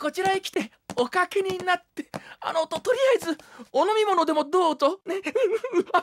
こちらへ来ておかけになってあのととりあえずお飲み物でもどうとねあ